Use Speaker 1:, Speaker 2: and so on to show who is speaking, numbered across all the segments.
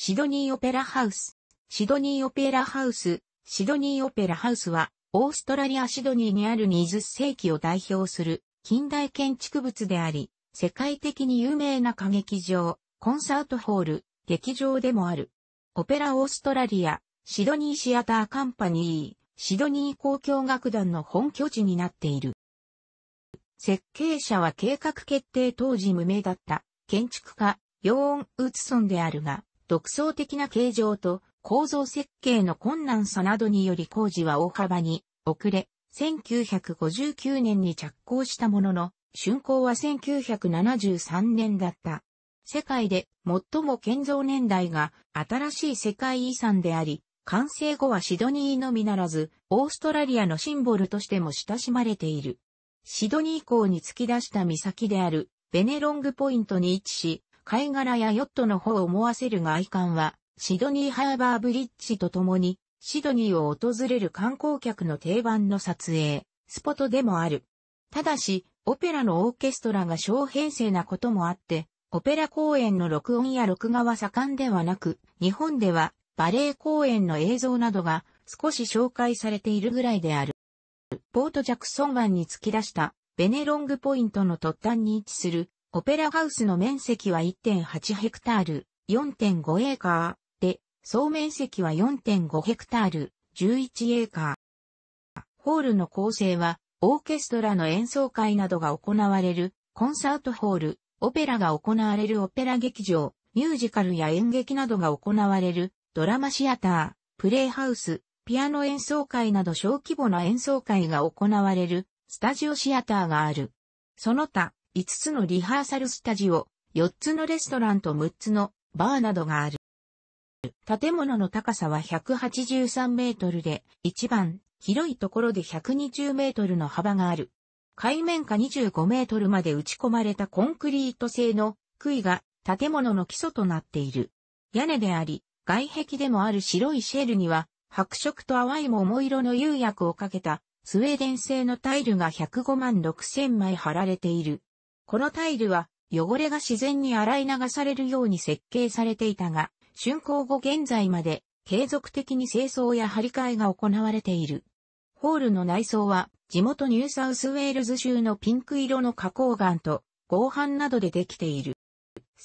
Speaker 1: シドニーオペラハウス。シドニーオペラハウス、シドニーオペラハウスは、オーストラリアシドニーにある20世紀を代表する近代建築物であり、世界的に有名な歌劇場、コンサートホール、劇場でもある。オペラオーストラリア、シドニーシアターカンパニー、シドニー交響楽団の本拠地になっている。設計者は計画決定当時無名だった建築家、ヨーン・ウッソンであるが、独創的な形状と構造設計の困難さなどにより工事は大幅に遅れ、1959年に着工したものの、竣工は1973年だった。世界で最も建造年代が新しい世界遺産であり、完成後はシドニーのみならず、オーストラリアのシンボルとしても親しまれている。シドニー港に突き出した岬であるベネロングポイントに位置し、貝殻やヨットの方を思わせる外観は、シドニーハーバーブリッジとともに、シドニーを訪れる観光客の定番の撮影、スポットでもある。ただし、オペラのオーケストラが小編成なこともあって、オペラ公演の録音や録画は盛んではなく、日本ではバレエ公演の映像などが少し紹介されているぐらいである。ポートジャクソン湾に突き出したベネロングポイントの突端に位置するオペラハウスの面積は1.8ヘクタール、4.5エーカーで、総面積は4.5ヘクタール、11エーカー。ホールの構成は、オーケストラの演奏会などが行われる、コンサートホール、オペラが行われるオペラ劇場、ミュージカルや演劇などが行われる、ドラマシアター、プレイハウス、ピアノ演奏会など小規模な演奏会が行われる、スタジオシアターがある。その他、5つのリハーサルスタジオ、4つのレストランと6つのバーなどがある。建物の高さは183メートルで、一番広いところで120メートルの幅がある。海面下25メートルまで打ち込まれたコンクリート製の杭が建物の基礎となっている。屋根であり、外壁でもある白いシェルには、白色と淡い桃色の釉薬をかけたスウェーデン製のタイルが105万6千枚貼られている。このタイルは汚れが自然に洗い流されるように設計されていたが、竣工後現在まで継続的に清掃や張り替えが行われている。ホールの内装は地元ニューサウスウェールズ州のピンク色の花崗岩と合板などでできている。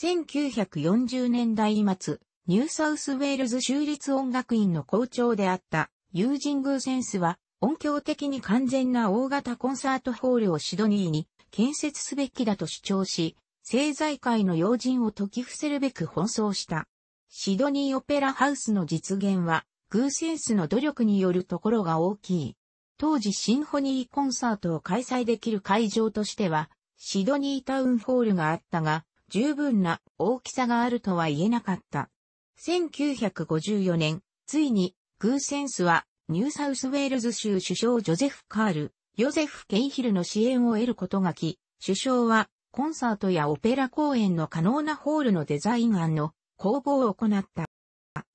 Speaker 1: 1940年代末、ニューサウスウェールズ州立音楽院の校長であったユージン・グーセンスは音響的に完全な大型コンサートホールをシドニーに建設すべきだと主張し、政財界の要人を解き伏せるべく奔走した。シドニーオペラハウスの実現は、グーセンスの努力によるところが大きい。当時シンフォニーコンサートを開催できる会場としては、シドニータウンホールがあったが、十分な大きさがあるとは言えなかった。1954年、ついに、グーセンスは、ニューサウスウェールズ州首相ジョゼフ・カール、ヨゼフ・ケイヒルの支援を得ることがき、首相は、コンサートやオペラ公演の可能なホールのデザイン案の公募を行った。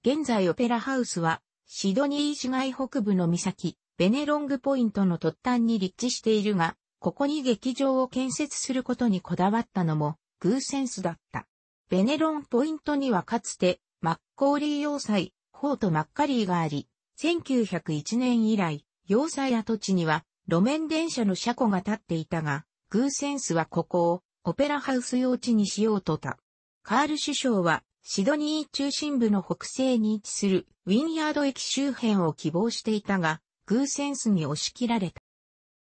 Speaker 1: 現在オペラハウスは、シドニー市街北部の岬、ベネロングポイントの突端に立地しているが、ここに劇場を建設することにこだわったのも、グーセンスだった。ベネロンポイントにはかつて、マッコーリー要塞、ホート・マッカリーがあり、1901年以来、要塞跡地には路面電車の車庫が立っていたが、グーセンスはここをオペラハウス用地にしようとた。カール首相はシドニー中心部の北西に位置するウィンヤード駅周辺を希望していたが、グーセンスに押し切られ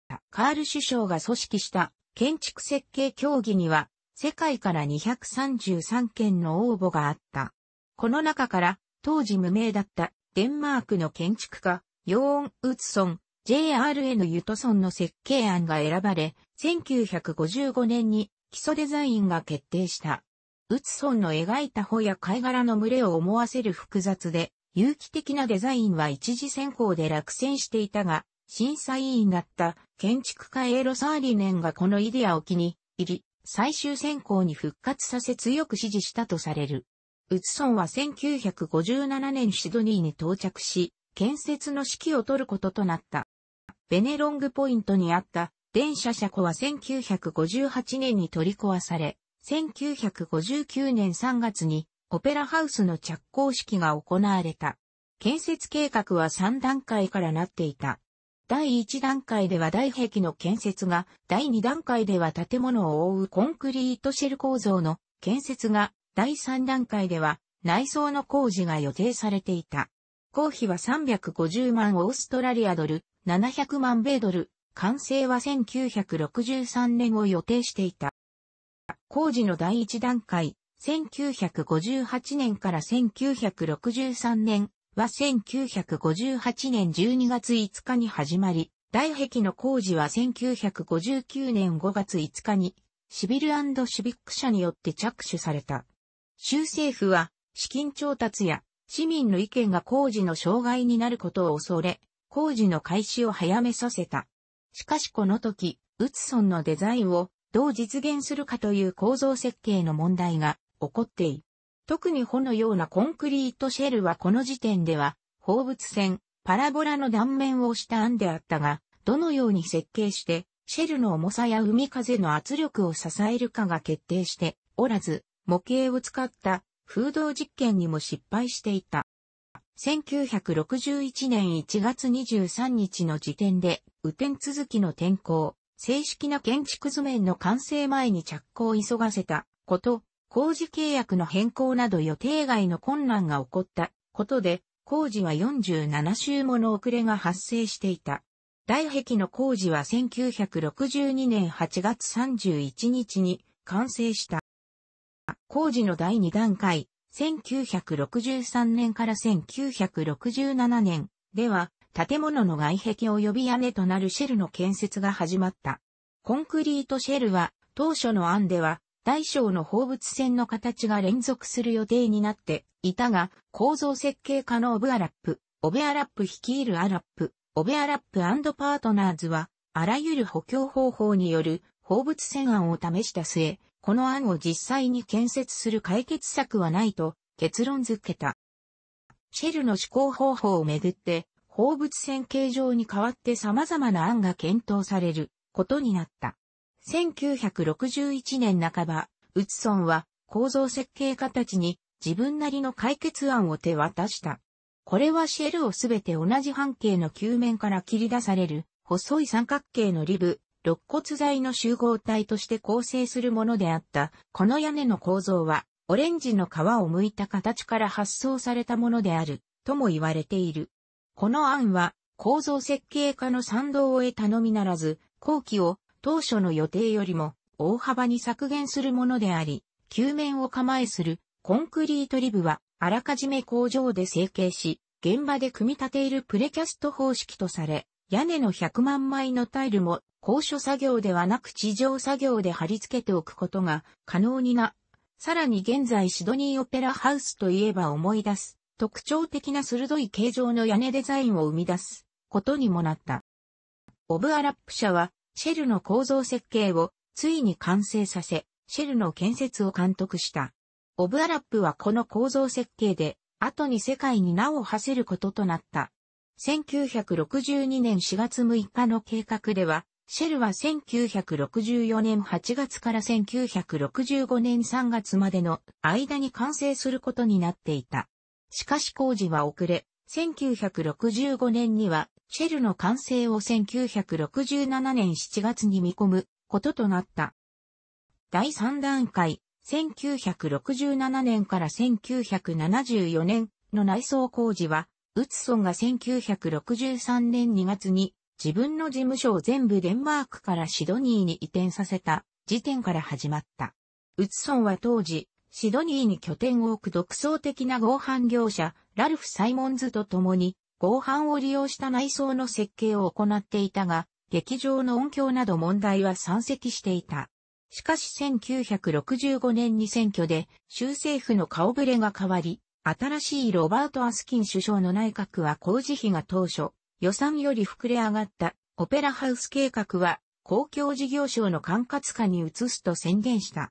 Speaker 1: た。カール首相が組織した建築設計協議には世界から233件の応募があった。この中から当時無名だったデンマークの建築家、ヨーン・ウッソン、JRN ユトソンの設計案が選ばれ、1955年に基礎デザインが決定した。ウツソンの描いた穂や貝殻の群れを思わせる複雑で、有機的なデザインは一次選考で落選していたが、審査委員だった建築家エーロサーリネンがこのイデアを気に入り、最終選考に復活させ強く支持したとされる。ウツソンは1957年シドニーに到着し、建設の指揮を取ることとなった。ベネロングポイントにあった電車車庫は1958年に取り壊され、1959年3月にオペラハウスの着工式が行われた。建設計画は3段階からなっていた。第1段階では大壁の建設が、第2段階では建物を覆うコンクリートシェル構造の建設が、第3段階では内装の工事が予定されていた。工費は350万オーストラリアドル、700万米ドル、完成は1963年を予定していた。工事の第一段階、1958年から1963年は1958年12月5日に始まり、大壁の工事は1959年5月5日にシビルシビック社によって着手された。州政府は資金調達や市民の意見が工事の障害になることを恐れ、工事の開始を早めさせた。しかしこの時、ウツソンのデザインをどう実現するかという構造設計の問題が起こっている。特に穂のようなコンクリートシェルはこの時点では、放物線、パラボラの断面をした案であったが、どのように設計して、シェルの重さや海風の圧力を支えるかが決定しておらず、模型を使った風洞実験にも失敗していた。1961年1月23日の時点で、雨天続きの天候、正式な建築図面の完成前に着工を急がせたこと、工事契約の変更など予定外の困難が起こったことで、工事は47週もの遅れが発生していた。大壁の工事は1962年8月31日に完成した。工事の第2段階、1963年から1967年では、建物の外壁及び屋根となるシェルの建設が始まった。コンクリートシェルは、当初の案では、大小の放物線の形が連続する予定になっていたが、構造設計家のオブアラップ、オベアラップ率いるアラップ、オベアラップパートナーズは、あらゆる補強方法による放物線案を試した末、この案を実際に建設する解決策はないと結論付けた。シェルの思行方法をめぐって、放物線形状に代わって様々な案が検討されることになった。1961年半ば、ウツソンは構造設計家たちに自分なりの解決案を手渡した。これはシェルをすべて同じ半径の球面から切り出される細い三角形のリブ、肋骨材の集合体として構成するものであった。この屋根の構造は、オレンジの皮を剥いた形から発想されたものである、とも言われている。この案は、構造設計家の賛同を得たのみならず、工期を当初の予定よりも大幅に削減するものであり、球面を構えするコンクリートリブは、あらかじめ工場で成形し、現場で組み立ているプレキャスト方式とされ、屋根の100万枚のタイルも高所作業ではなく地上作業で貼り付けておくことが可能にな。さらに現在シドニーオペラハウスといえば思い出す。特徴的な鋭い形状の屋根デザインを生み出すことにもなった。オブアラップ社はシェルの構造設計をついに完成させ、シェルの建設を監督した。オブアラップはこの構造設計で後に世界に名を馳せることとなった。1962年4月6日の計画では、シェルは1964年8月から1965年3月までの間に完成することになっていた。しかし工事は遅れ、1965年にはシェルの完成を1967年7月に見込むこととなった。第3段階、1967年から1974年の内装工事は、ウツソンが1963年2月に自分の事務所を全部デンマークからシドニーに移転させた時点から始まった。ウツソンは当時、シドニーに拠点を置く独創的な合板業者、ラルフ・サイモンズと共に、合板を利用した内装の設計を行っていたが、劇場の音響など問題は山積していた。しかし1965年に選挙で州政府の顔ぶれが変わり、新しいロバート・アスキン首相の内閣は工事費が当初、予算より膨れ上がったオペラハウス計画は公共事業省の管轄下に移すと宣言した。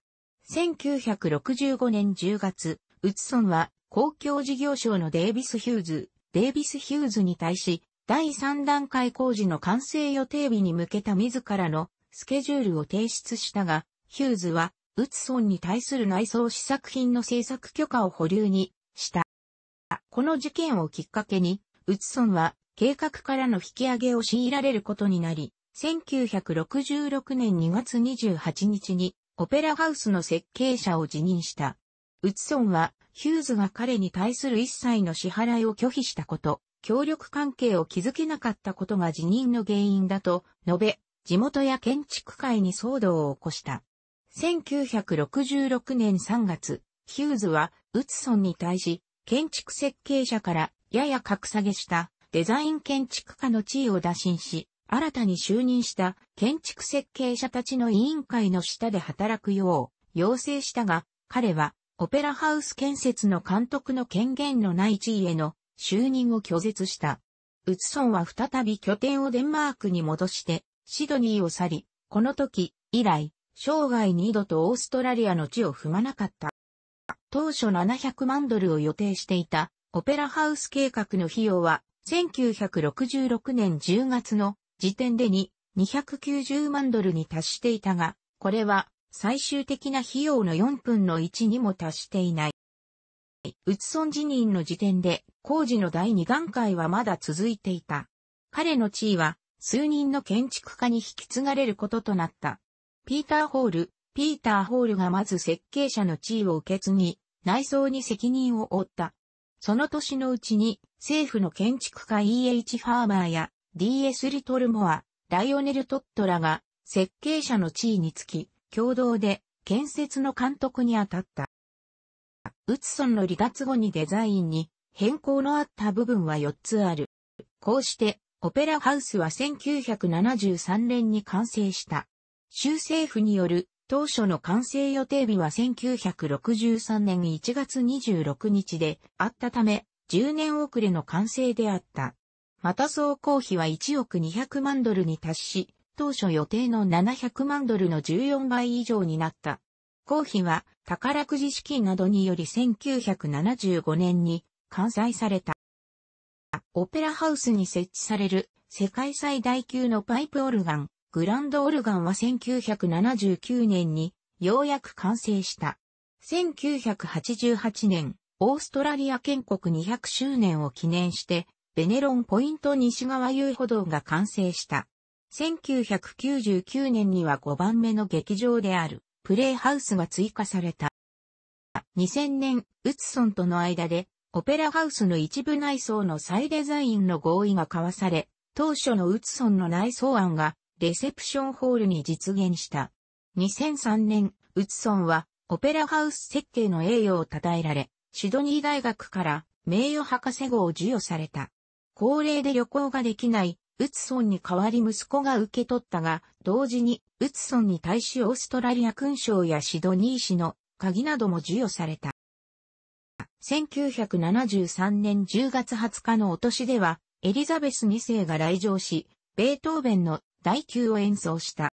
Speaker 1: 1965年10月、ウツソンは公共事業省のデイビス・ヒューズ、デイビス・ヒューズに対し、第3段階工事の完成予定日に向けた自らのスケジュールを提出したが、ヒューズは、ウツソンに対する内装試作品の制作許可を保留にした。この事件をきっかけに、ウツソンは計画からの引き上げを強いられることになり、1966年2月28日にオペラハウスの設計者を辞任した。ウツソンは、ヒューズが彼に対する一切の支払いを拒否したこと、協力関係を築けなかったことが辞任の原因だと述べ、地元や建築界に騒動を起こした。1966年3月、ヒューズは、ウツソンに対し、建築設計者からやや格下げしたデザイン建築家の地位を打診し、新たに就任した建築設計者たちの委員会の下で働くよう要請したが、彼はオペラハウス建設の監督の権限のない地位への就任を拒絶した。ウツソンは再び拠点をデンマークに戻してシドニーを去り、この時以来、生涯に二度とオーストラリアの地を踏まなかった。当初700万ドルを予定していたオペラハウス計画の費用は1966年10月の時点でに290万ドルに達していたが、これは最終的な費用の4分の1にも達していない。ウツソン辞任の時点で工事の第2段階はまだ続いていた。彼の地位は数人の建築家に引き継がれることとなった。ピーター・ホール、ピーター・ホールがまず設計者の地位を受け継ぎ、内装に責任を負った。その年のうちに、政府の建築家 E.H. ファーマーや D.S. リトルモア、ライオネル・トットらが、設計者の地位につき、共同で、建設の監督に当たった。ウッソンの離脱後にデザインに変更のあった部分は4つある。こうして、オペラハウスは1973年に完成した。州政府による当初の完成予定日は1963年1月26日であったため、10年遅れの完成であった。また総工費は1億200万ドルに達し、当初予定の700万ドルの14倍以上になった。工費は宝くじ資金などにより1975年に完済された。オペラハウスに設置される世界最大級のパイプオルガン、グランドオルガンは1979年にようやく完成した。1988年、オーストラリア建国200周年を記念して、ベネロンポイント西側遊歩道が完成した。1999年には5番目の劇場であるプレイハウスが追加された。2000年、ウツソンとの間でオペラハウスの一部内装の再デザインの合意が交わされ、当初のウツソンの内装案がレセプションホールに実現した。2003年、ウツソンはオペラハウス設計の栄誉を称えられ、シドニー大学から名誉博士号を授与された。高齢で旅行ができない、ウツソンに代わり息子が受け取ったが、同時に、ウツソンに対しオーストラリア勲章やシドニー氏の鍵なども授与された。1973年10月20日のお年では、エリザベス2世が来場し、ベートーベンの第9を演奏した。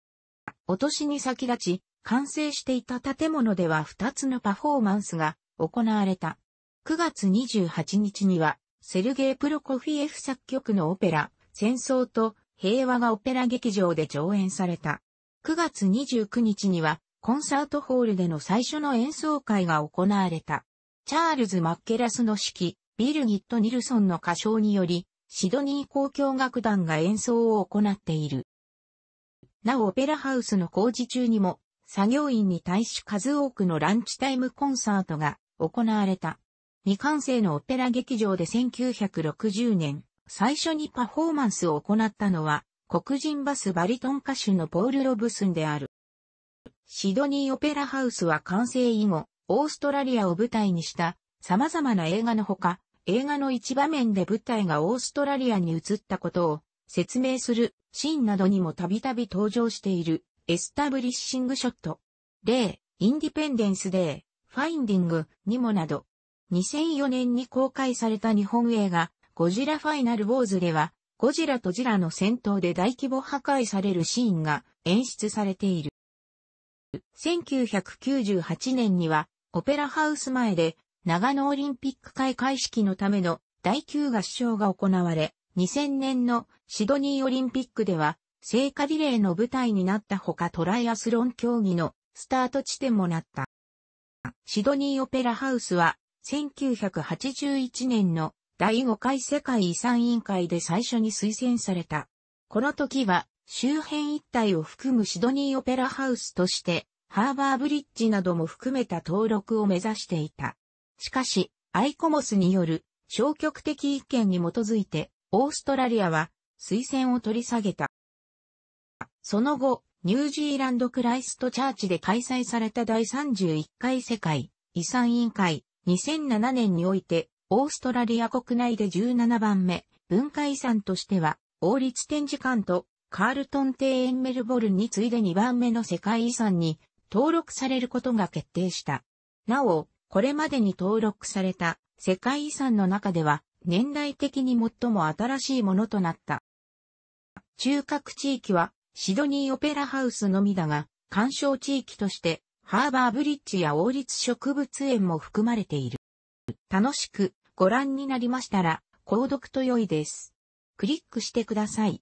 Speaker 1: お年に先立ち、完成していた建物では2つのパフォーマンスが行われた。9月28日には、セルゲイ・プロコフィエフ作曲のオペラ、戦争と平和がオペラ劇場で上演された。9月29日には、コンサートホールでの最初の演奏会が行われた。チャールズ・マッケラスの指揮、ビルギット・ニルソンの歌唱により、シドニー交響楽団が演奏を行っている。なおオペラハウスの工事中にも、作業員に対し数多くのランチタイムコンサートが行われた。未完成のオペラ劇場で1960年、最初にパフォーマンスを行ったのは、黒人バスバリトン歌手のポール・ロブスンである。シドニーオペラハウスは完成以後、オーストラリアを舞台にした様々な映画のほか、映画の一場面で舞台がオーストラリアに移ったことを説明するシーンなどにもたびたび登場しているエスタブリッシングショット。例、インディペンデンスデー、ファインディングにもなど、2004年に公開された日本映画、ゴジラファイナルウォーズでは、ゴジラとジラの戦闘で大規模破壊されるシーンが演出されている。1998年には、オペラハウス前で、長野オリンピック開会式のための第9合唱が行われ、2000年のシドニーオリンピックでは、聖火リレーの舞台になったほかトライアスロン競技のスタート地点もなった。シドニーオペラハウスは1981年の第5回世界遺産委員会で最初に推薦された。この時は周辺一帯を含むシドニーオペラハウスとしてハーバーブリッジなども含めた登録を目指していた。しかし、アイコモスによる消極的意見に基づいてオーストラリアは推薦を取り下げた。その後、ニュージーランドクライストチャーチで開催された第31回世界遺産委員会2007年において、オーストラリア国内で17番目、文化遺産としては、王立展示館とカールトン庭園メルボルンに次いで2番目の世界遺産に登録されることが決定した。なお、これまでに登録された世界遺産の中では、年代的に最も新しいものとなった。中核地域はシドニーオペラハウスのみだが、干渉地域としてハーバーブリッジや王立植物園も含まれている。楽しくご覧になりましたら、購読と良いです。クリックしてください。